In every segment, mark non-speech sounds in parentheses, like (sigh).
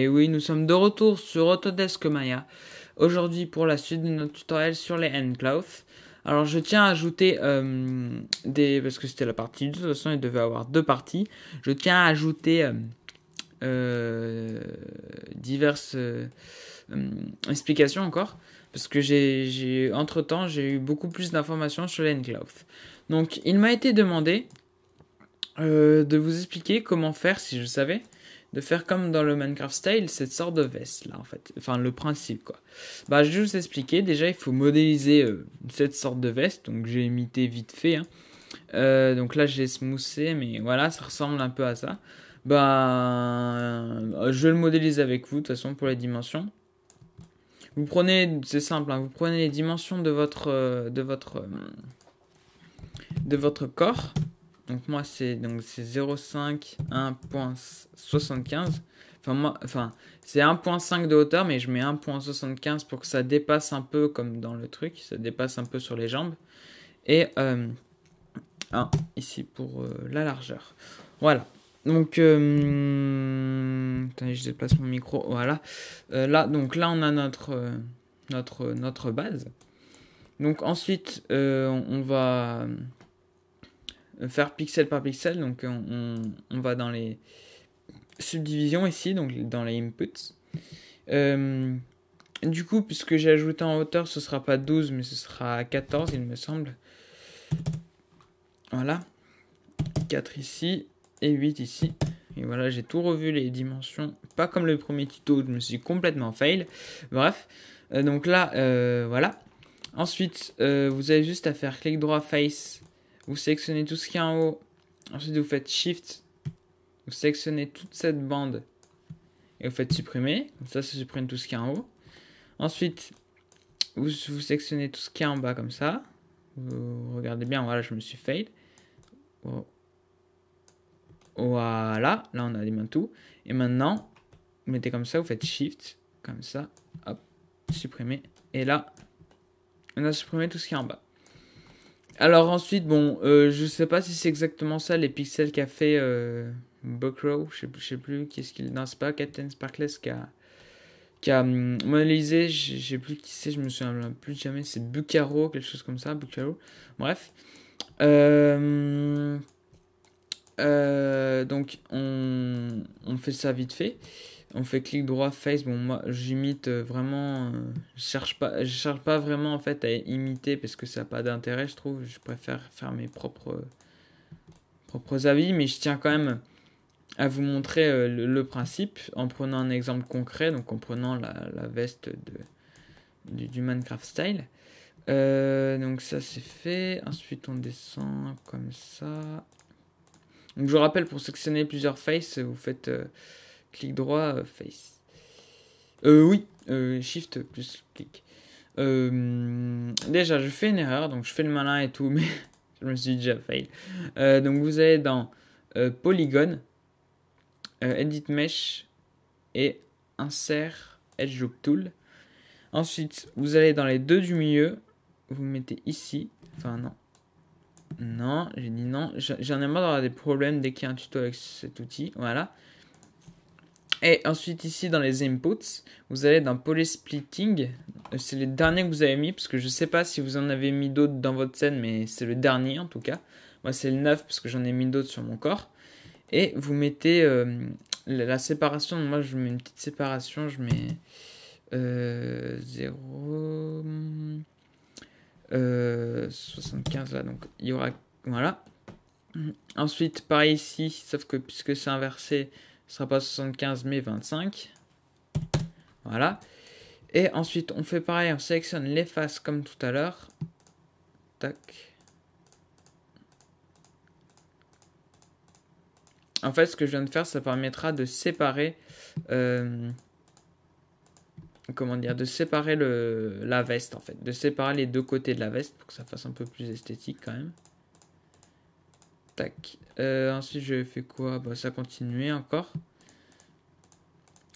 Et oui, nous sommes de retour sur Autodesk Maya. Aujourd'hui, pour la suite de notre tutoriel sur les Ncloth. Alors, je tiens à ajouter euh, des. Parce que c'était la partie 2, de toute façon, il devait avoir deux parties. Je tiens à ajouter euh, euh, diverses explications encore. Parce que j'ai. Entre temps, j'ai eu beaucoup plus d'informations sur les handcloths. Donc, il m'a été demandé de vous expliquer comment faire si je savais de faire comme dans le Minecraft Style, cette sorte de veste là en fait. Enfin le principe quoi. Bah je vais vous expliquer, déjà il faut modéliser euh, cette sorte de veste, donc j'ai imité vite fait. Hein. Euh, donc là j'ai smoothé, mais voilà, ça ressemble un peu à ça. Bah euh, je vais le modéliser avec vous de toute façon pour les dimensions. Vous prenez, c'est simple, hein, vous prenez les dimensions de votre, de votre, de votre corps. Donc moi c'est donc c'est 0,5 1,75. Enfin moi enfin c'est 1,5 de hauteur mais je mets 1,75 pour que ça dépasse un peu comme dans le truc, ça dépasse un peu sur les jambes et 1 euh, ici pour euh, la largeur. Voilà. Donc, euh, je déplace mon micro. Voilà. là, donc là, on a notre notre notre base. Donc ensuite, on va faire pixel par pixel. Donc euh, on, va dans les subdivisions ici, donc dans les inputs. Euh, du coup, puisque j'ai ajouté en hauteur, ce sera pas 12, mais ce sera 14, il me semble. Voilà. 4 ici et 8 ici. Et voilà, j'ai tout revu les dimensions. Pas comme le premier tuto, je me suis complètement fail. Bref, euh, donc là, voilà. Ensuite, vous avez juste à faire clic droit face vous sélectionnez tout ce qui est en haut. Ensuite, vous faites Shift. Vous sélectionnez toute cette bande et vous faites supprimer. Comme ça, ça supprime tout ce qui est en haut. Ensuite, vous, sélectionnez tout ce qui est en bas comme ça. Vous regardez bien, voilà, je me suis fail, Voilà, là on a les mains tout. Et maintenant, vous mettez comme ça, vous faites Shift, comme ça, hop, supprimer. Et là, on a supprimé tout ce qui est en bas. Alors ensuite, bon, euh, je sais pas si c'est exactement ça les pixels qu'a fait euh, Buckrow, je sais, je sais plus, qu'est-ce qu'il. Non, c'est pas Captain Sparkless qui a, qui a hum, je, sais plus qui c'est, je me souviens plus jamais, c'est Bucaro, quelque chose comme ça, Bucaro. Bref. Euh, donc on, on fait ça vite fait on fait clic droit face bon moi j'imite euh, vraiment euh, je cherche pas je cherche pas vraiment en fait à imiter parce que ça n'a pas d'intérêt je trouve je préfère faire mes propres euh, propres avis mais je tiens quand même à vous montrer le, principe en prenant un exemple concret donc en prenant la, la veste de du, du Minecraft style donc ça c'est fait ensuite on descend comme ça donc je vous rappelle pour sectionner plusieurs faces vous faites clic droit, euh, face. Euh, oui, euh, shift plus clic. déjà, je fais une erreur, donc je fais le malin et tout, (laughs) mais je me suis déjà fail. donc vous allez dans euh, Polygon, Edit Mesh et Insert Edge loop Tool. Ensuite, vous allez dans les deux du milieu, vous mettez ici, enfin non. Non, j'ai dit non. J'en ai marre d'avoir des problèmes dès qu'il y a un tuto avec cet outil. Voilà. Et ensuite ici dans les inputs, vous allez dans poly splitting. Euh, c'est le dernier que vous avez mis parce que je sais pas si vous en avez mis d'autres dans votre scène, mais c'est le dernier en tout cas. Moi c'est le 9 parce que j'en ai mis d'autres sur mon corps. Et vous mettez euh, la, séparation. Moi je mets une petite séparation, je mets euh, 0. 75 euh, là, donc il y aura. Voilà. Ensuite, pareil ici, sauf que puisque c'est inversé, ce sera pas 75 mais 25. Voilà. Et ensuite, on fait pareil, on sélectionne les faces comme tout à l'heure. Tac. En fait, ce que je viens de faire, ça permettra de séparer... Euh, comment dire De séparer le, la veste, en fait. De séparer les deux côtés de la veste pour que ça fasse un peu plus esthétique quand même. Tac. Euh, ensuite, je fais quoi bah, Ça continue encore.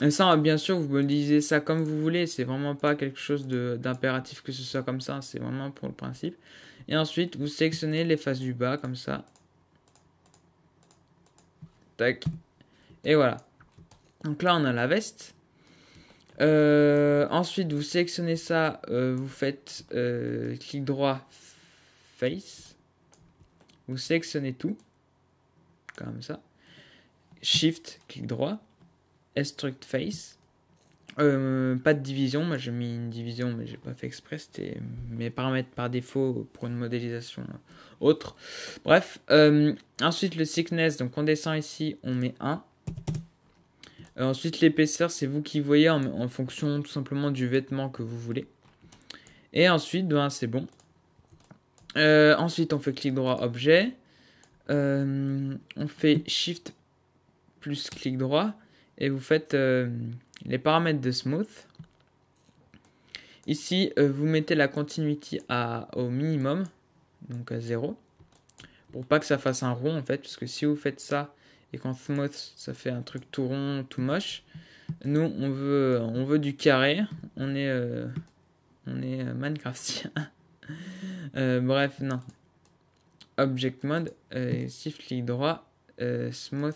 Et ça, bien sûr, vous me lisez ça comme vous voulez. C'est vraiment pas quelque chose d'impératif que ce soit comme ça. C'est vraiment pour le principe. Et ensuite, vous sélectionnez les faces du bas, comme ça. Tac. Et voilà. Donc là, on a la veste. Euh, ensuite, vous sélectionnez ça. Euh, vous faites clic droit, face. Vous sélectionnez tout, comme ça. Shift, clic droit. Struct Face. Euh, pas de division, moi j'ai mis une division mais j'ai pas fait exprès, c'était mes paramètres par défaut pour une modélisation autre. Bref, euh, ensuite le thickness, donc on descend ici, on met 1. Euh, ensuite l'épaisseur, c'est vous qui voyez en, fonction tout simplement du vêtement que vous voulez. Et ensuite, ben, c'est bon, euh, ensuite, on fait clic droit, objet. Euh, on fait Shift plus clic droit. Et vous faites euh, les paramètres de Smooth. Ici, vous mettez la continuity à, au minimum, donc à 0. Pour pas que ça fasse un rond en fait, parce que si vous faites ça et qu'en Smooth ça fait un truc tout rond, tout moche. Nous, on veut, on veut du carré. On est, on est Minecraftien. (laughs) Euh, bref, non. Object mode, si euh, shift clic droit, euh, smooth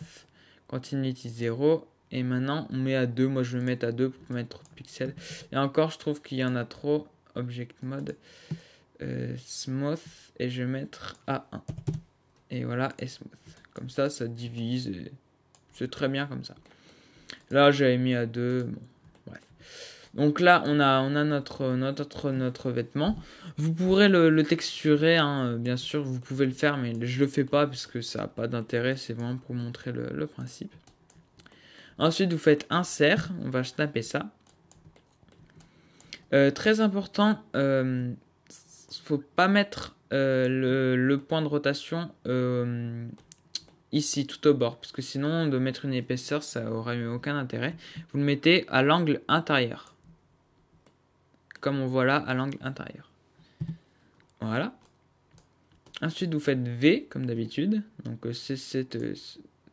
continuity 0. Et maintenant, on met à 2. Moi, je vais mettre à 2 pour mettre trop de pixels. Et encore, je trouve qu'il y en a trop. Object mode, smooth. Et je vais mettre à 1. Et voilà, et smooth. Comme ça, ça divise. c'est très bien comme ça. Là, j'avais mis à 2. Bon. Donc là, on a, on a notre, vêtement. Vous pourrez le, texturer, hein, euh, bien sûr, vous pouvez le faire, mais je ne le fais pas parce que ça n'a pas d'intérêt, c'est vraiment pour montrer le, principe. Ensuite, vous faites insert, on va snapper ça. Euh, très important, il euh, ne faut pas mettre le, le, point de rotation ici tout au bord parce que sinon de mettre une épaisseur ça aurait eu aucun intérêt vous le mettez à l'angle intérieur comme on voit là à l'angle intérieur. Voilà. Ensuite, vous faites V, comme d'habitude. Donc, euh, c'est euh,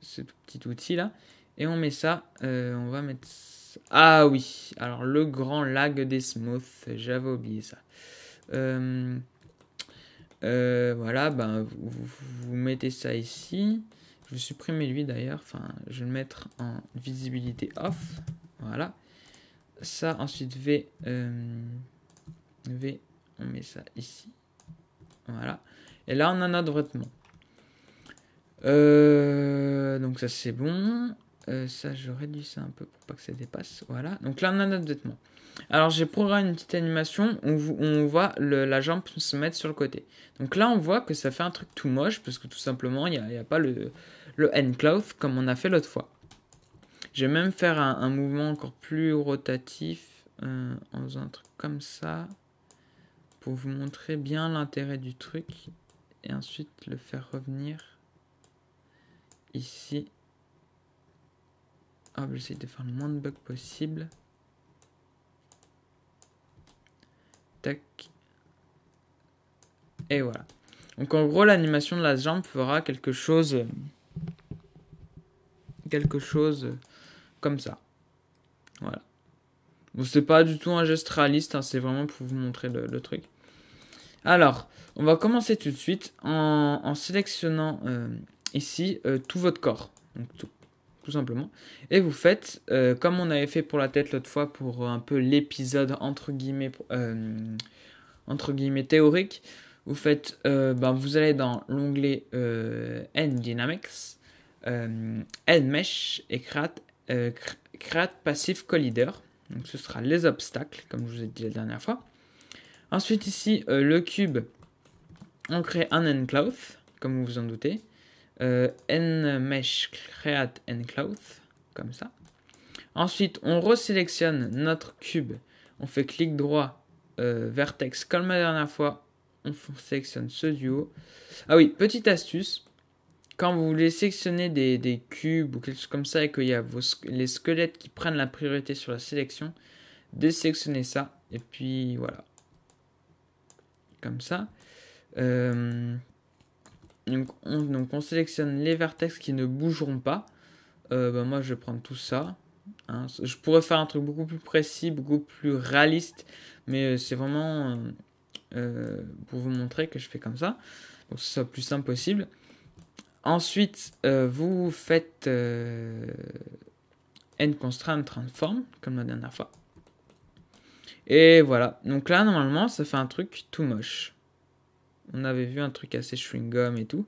ce petit outil-là. Et on met ça. Euh, on va mettre... Ah oui, alors le grand lag des smooths. J'avais oublié ça. voilà, ben, vous, mettez ça ici. Je vais supprimer lui d'ailleurs. Enfin, je vais le mettre en visibilité off. Voilà ça. Ensuite, V, euh, V, on met ça ici. Voilà. Et là, on a notre vêtement. Euh, donc ça, c'est bon. Euh, ça, je réduis ça un peu pour pas que ça dépasse. Voilà. Donc là, on a notre vêtement. Alors, j'ai programmé une petite animation où on voit la jambe se mettre sur le côté. Donc là, on voit que ça fait un truc tout moche parce que tout simplement, il n'y a, pas le, le cloth comme on a fait l'autre fois. Je vais même faire un, mouvement encore plus rotatif euh, en faisant un truc comme ça pour vous montrer bien l'intérêt du truc et ensuite le faire revenir ici. Ah, bah, j'essaie de faire le moins de bugs possible. Tac. Et voilà. Donc en gros, l'animation de la jambe fera quelque chose... Quelque chose ça. Voilà. vous c'est pas du tout un geste réaliste, hein, c'est vraiment pour vous montrer le, truc. Alors, on va commencer tout de suite en, sélectionnant euh, ici euh, tout votre corps. tout, simplement. Et vous faites, euh, comme on avait fait pour la tête l'autre fois, pour un peu l'épisode entre guillemets, entre guillemets théorique, vous faites, ben, vous allez dans l'onglet n Dynamics, n Mesh et Create euh, create passive collider. Donc ce sera les obstacles, comme je vous ai dit la dernière fois. Ensuite ici, euh, le cube, on crée un endcloth, comme vous vous en doutez. Euh, mesh create endcloth, comme ça. Ensuite, on resélectionne notre cube. On fait clic droit, euh, vertex, comme la dernière fois. On sélectionne ce duo. Ah oui, petite astuce quand vous voulez sélectionner des, cubes ou quelque chose comme ça et qu'il y a les squelettes qui prennent la priorité sur la sélection, désélectionnez ça. Et puis voilà. Comme ça. Euh, donc, on, sélectionne les vertex qui ne bougeront pas. Euh, bah, moi je vais prendre tout ça. Hein. Je pourrais faire un truc beaucoup plus précis, beaucoup plus réaliste. Mais euh, c'est vraiment pour vous montrer que je fais comme ça. Donc ce soit plus simple possible. Ensuite, euh, vous faites euh, n Constraint transform, comme la dernière fois. Et voilà. Donc là, normalement, ça fait un truc tout moche. On avait vu un truc assez chewing-gum et tout.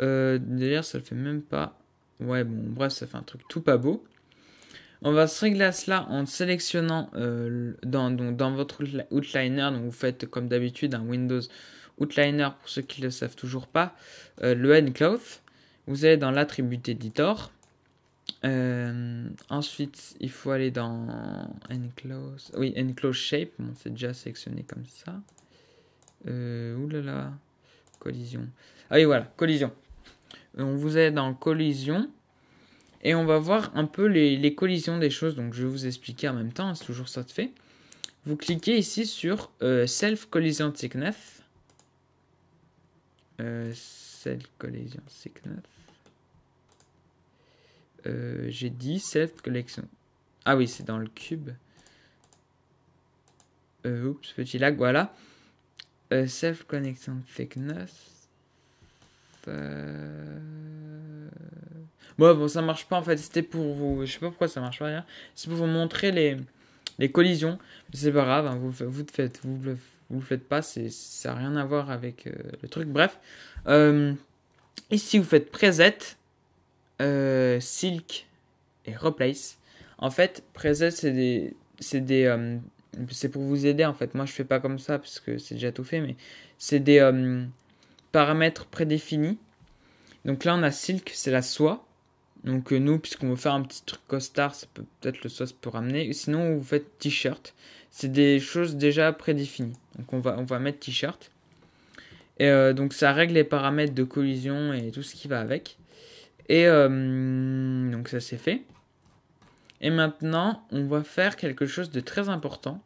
Euh, d'ailleurs, ça le fait même pas. Ouais, bon, bref, ça fait un truc tout pas beau. On va se régler à cela en sélectionnant dans, dans votre outliner. Donc, vous faites comme d'habitude un Windows Outliner pour ceux qui ne le savent toujours pas, euh, Le le cloth. Vous allez dans l'attribut editor. Euh, ensuite, il faut aller dans cloth. Oui, cloth shape. On c'est déjà sélectionné comme ça. Euh, là. collision. Ah oui, voilà, collision. On vous aide dans collision et on va voir un peu les, collisions des choses. Donc, je vais vous expliquer en même temps. Hein, c'est toujours ça de fait. Vous cliquez ici sur euh, Self Collision Technique self euh, collision sickness euh, J'ai dit self collection. Ah oui, c'est dans le cube. Euh, oups, petit lag, voilà. self connection thickness. Bon, bon, ça marche pas en fait. C'était pour vous. Je sais pas pourquoi ça marche pas. C'est pour vous montrer les, les collisions. C'est pas grave, hein. vous, vous faites. Vous, vous le faites pas, c'est, ça n'a rien à voir avec euh, le truc. Bref. ici euh, et si vous faites preset, euh, silk et replace, en fait, preset c'est des. C'est des. c'est pour vous aider en fait. Moi je fais pas comme ça parce que c'est déjà tout fait, mais c'est des paramètres prédéfinis. Donc là on a silk, c'est la soie. Donc nous, puisqu'on veut faire un petit truc costard, ça peut peut-être le sauce peut ramener Sinon, vous faites t-shirt c'est des choses déjà prédéfinies. Donc on va, on va mettre t-shirt. Et euh, donc ça règle les paramètres de collision et tout ce qui va avec. Et euh, donc ça c'est fait. Et maintenant, on va faire quelque chose de très important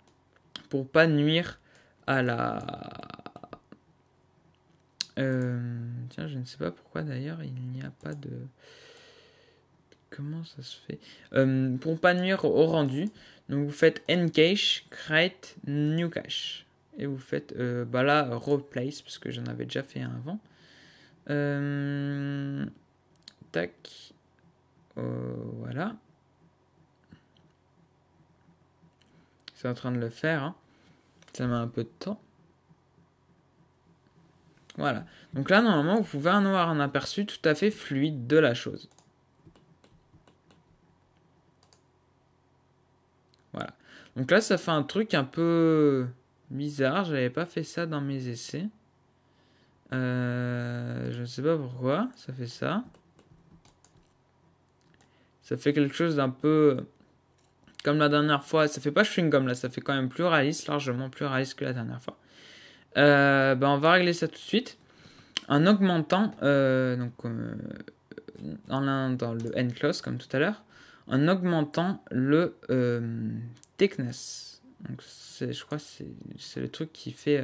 pour pas nuire à la. Euh, tiens, je ne sais pas pourquoi d'ailleurs il n'y a pas de. Comment ça se fait euh, Pour pas nuire au rendu, donc vous faites ncache, create, new cache. Et vous faites euh, bah là, replace, parce que j'en avais déjà fait un avant. Euh, tac. voilà. C'est en train de le faire. Hein. Ça met un peu de temps. Voilà. Donc là, normalement, vous pouvez avoir un aperçu tout à fait fluide de la chose. Donc là, ça fait un truc un peu bizarre. n'avais pas fait ça dans mes essais. Euh, je ne sais pas pourquoi ça fait ça. Ça fait quelque chose d'un peu comme la dernière fois. Ça fait pas chewing gum là, ça fait quand même plus réaliste, largement plus réaliste que la dernière fois. Euh, ben on va régler ça tout de suite en augmentant euh, donc dans le end close comme tout à l'heure, en augmentant le Technas. Donc je crois c'est le truc qui fait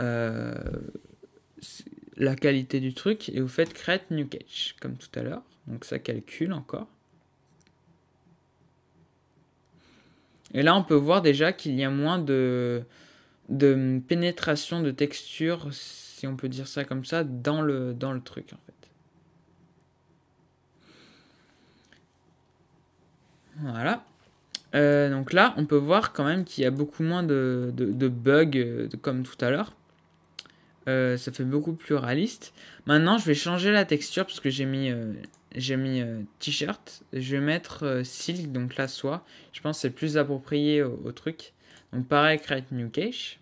euh, euh, la qualité du truc. Et vous faites create new cache, comme tout à l'heure. Donc ça calcule encore. Et là, on peut voir déjà qu'il y a moins de, de pénétration de texture, si on peut dire ça comme ça, dans le, dans le truc en fait. Voilà. Euh, donc là, on peut voir quand même qu'il y a beaucoup moins de, bugs euh, comme tout à l'heure. Euh, ça fait beaucoup plus réaliste. Maintenant, je vais changer la texture parce que j'ai mis, t-shirt. Je vais mettre silk, donc la soie. Je pense que c'est plus approprié au, truc. Donc pareil, create new cache.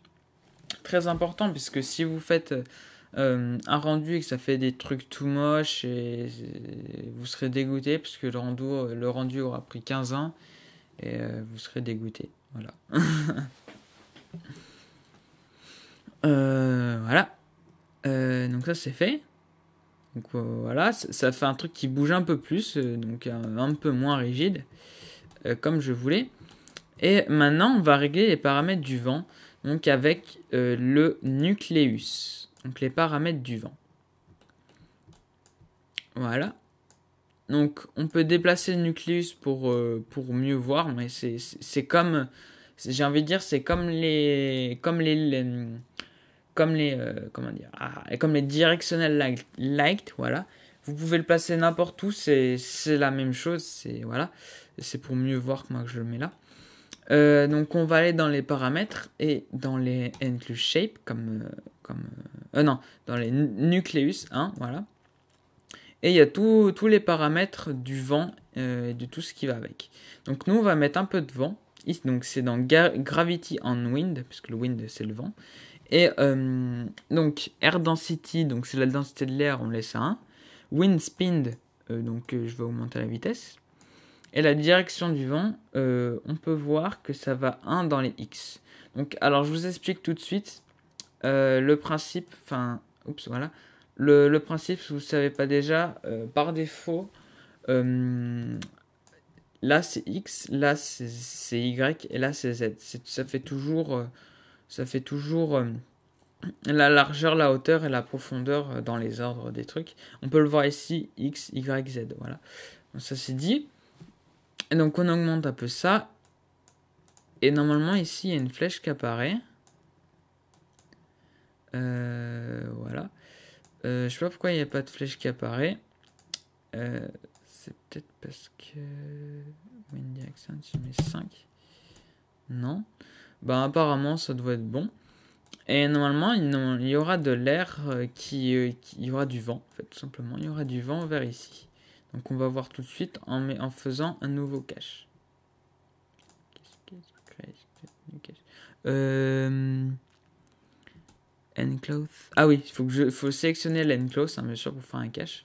Très important puisque si vous faites un rendu et que ça fait des trucs tout moches, vous serez dégoûté parce que le rendu, le rendu aura pris 15 ans et euh, vous serez dégoûté. Voilà. (laughs) Euh, voilà. Euh, donc ça c'est fait. Donc voilà, ça fait un truc qui bouge un peu plus, donc un, peu moins rigide, comme je voulais. Et maintenant, on va régler les paramètres du vent, donc avec le nucléus, donc les paramètres du vent. Voilà. Donc on peut déplacer le nucléus pour, euh, pour mieux voir, mais c'est comme, j'ai envie de dire, c'est comme les, comme les, comme les, euh, comment dire, ah, comme les directionnels light, voilà. Vous pouvez le placer n'importe où, c'est la même chose, c'est voilà, c'est pour mieux voir que moi que je le mets là. Euh, donc on va aller dans les paramètres et dans les include shape comme comme non dans les nucleus hein, voilà et il y a tous les paramètres du vent euh, et de tout ce qui va avec. Donc nous, on va mettre un peu de vent. Donc c'est dans Gravity on Wind, puisque le wind c'est le vent. Et euh, donc air density, donc c'est la densité de l'air, on laisse à 1. Wind speed, euh, donc je vais augmenter la vitesse. Et la direction du vent, on peut voir que ça va 1 dans les X. Donc alors je vous explique tout de suite le principe, enfin, oups, voilà. Le, principe, si vous ne savez pas déjà, euh, par défaut, euh, là c'est X, là c'est Y et là c'est Z. Ça fait toujours, euh, ça fait toujours la largeur, la hauteur et la profondeur dans les ordres des trucs. On peut le voir ici, X, Y, Z. Voilà. ça c'est dit. Et donc on augmente un peu ça. Et normalement ici il y a une flèche qui apparaît. voilà. Euh, je sais pas pourquoi il n'y a pas de flèche qui apparaît. Euh, c'est peut-être parce que. Windy Accent, je mets 5. Non. Bah, apparemment, ça doit être bon. Et normalement, il y aura de l'air euh, euh, qui, Il y aura du vent, en fait, tout simplement. Il y aura du vent vers ici. Donc, on va voir tout de suite en, faisant un nouveau cache. euh... Ah oui, il faut, que je, faut sélectionner l'enclose, bien sûr, pour faire un cache.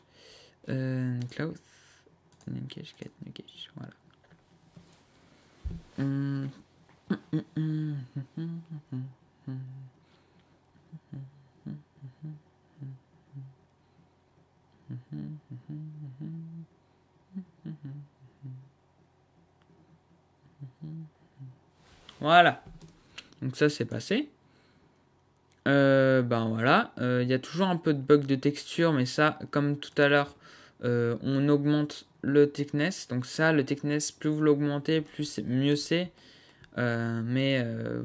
Euh, enclose. Voilà. Donc ça c'est passé. Euh, ben voilà, il euh, y a toujours un peu de bug de texture, mais ça, comme tout à l'heure, euh, on augmente le thickness. Donc ça, le thickness, plus vous l'augmentez, plus mieux c'est. mais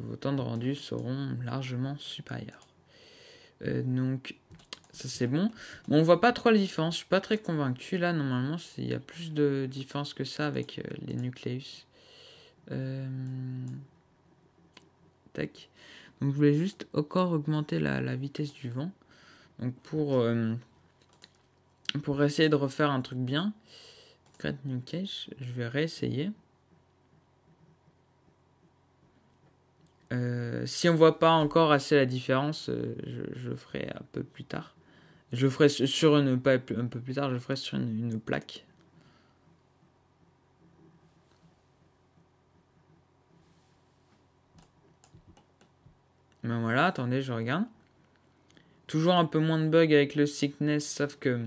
vos temps de rendu seront largement supérieurs. donc ça c'est bon. On voit pas trop la différence, je suis pas très convaincu. Là, normalement, il y a plus de différence que ça avec les nucléus. Tac. Donc je voulais juste encore augmenter la, vitesse du vent. Donc pour, euh, pour essayer de refaire un truc bien, Cache, je vais réessayer. Euh, si on voit pas encore assez la différence, euh, je, ferai un peu plus tard. Je ferai sur une un peu plus tard, je ferai sur une plaque Mais voilà, attendez, je regarde. Toujours un peu moins de bugs avec le sickness, sauf que.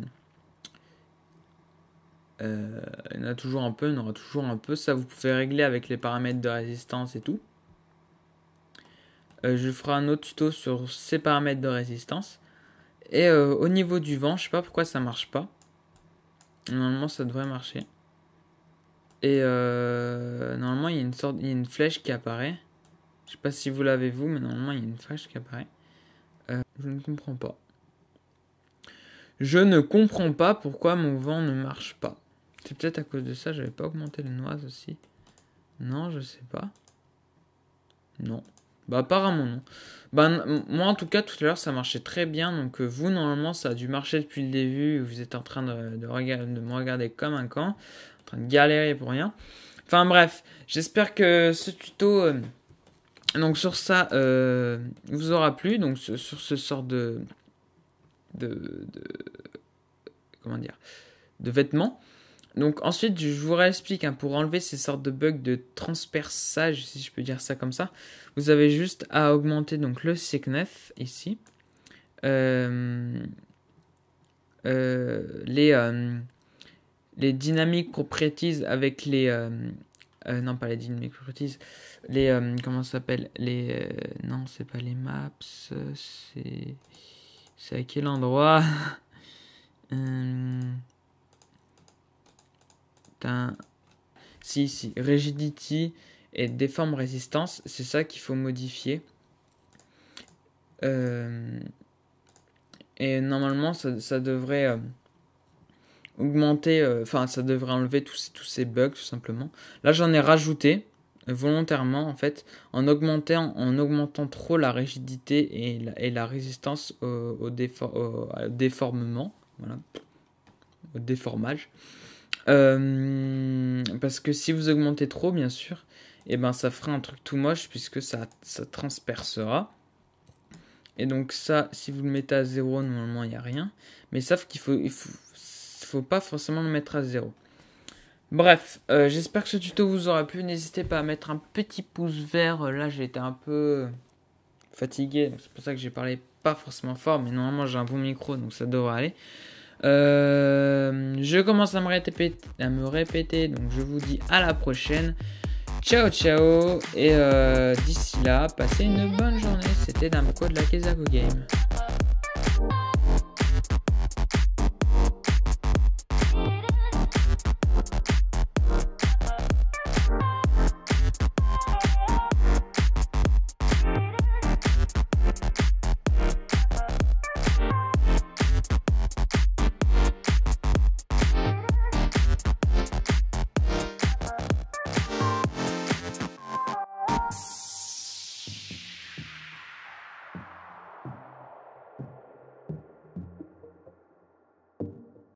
Euh, il y en a toujours un peu, il y en aura toujours un peu. Ça, vous pouvez régler avec les paramètres de résistance et tout. Euh, je ferai un autre tuto sur ces paramètres de résistance. Et euh, au niveau du vent, je sais pas pourquoi ça marche pas. Normalement, ça devrait marcher. Et normalement, il y, a une sorte, il y a une flèche qui apparaît sais pas si vous l'avez vous, mais normalement il y a une flèche qui apparaît. Euh, je ne comprends pas. Je ne comprends pas pourquoi mon vent ne marche pas. C'est peut-être à cause de ça, j'avais pas augmenté les noise aussi. Non, je sais pas. Non. Bah apparemment non. Bah moi en tout cas tout à l'heure ça marchait très bien donc euh, vous normalement ça a dû marcher depuis le début vous êtes en train de, me regarder comme un camp, en train de galérer pour rien. Enfin bref, j'espère que ce tuto euh, donc sur ça, euh, vous aura plu. Donc sur, ce sort de, de, comment dire, de vêtements. Donc ensuite, je vous réexplique hein, pour enlever ces sortes de bugs de transperçage, si je peux dire ça comme ça. Vous avez juste à augmenter donc le 9 ici, euh, euh, les les dynamiques qu'on prétise avec les euh, non, pas les dynamic properties. Les. Euh, comment ça s'appelle Les. Euh, non, c'est pas les maps. C'est. C'est à quel endroit (laughs) Si, si. Rigidity et déforme résistance c'est ça qu'il faut modifier. Et normalement, ça, ça devrait augmenter, euh, enfin ça devrait enlever tous, ces bugs tout simplement. Là j'en ai rajouté volontairement en fait en augmentant, en augmentant trop la rigidité et la, résistance au, déformement, voilà, au déformage. Euh, parce que si vous augmentez trop bien sûr, et eh ben ça fera un truc tout moche puisque ça, ça transpercera. Et donc ça, si vous le mettez à 0, normalement il n'y a rien. Mais sauf qu'il faut, pas forcément le mettre à zéro. Bref, euh, j'espère que ce tuto vous aura plu. N'hésitez pas à mettre un petit pouce vert. Euh, là, j'étais un peu fatigué, c'est pour ça que j'ai parlé pas forcément fort, mais normalement j'ai un bon micro, donc ça devrait aller. Euh, je commence à me, répéter, à me répéter, donc je vous dis à la prochaine. Ciao ciao et d'ici là, passez une bonne journée. C'était Damco de la go Game.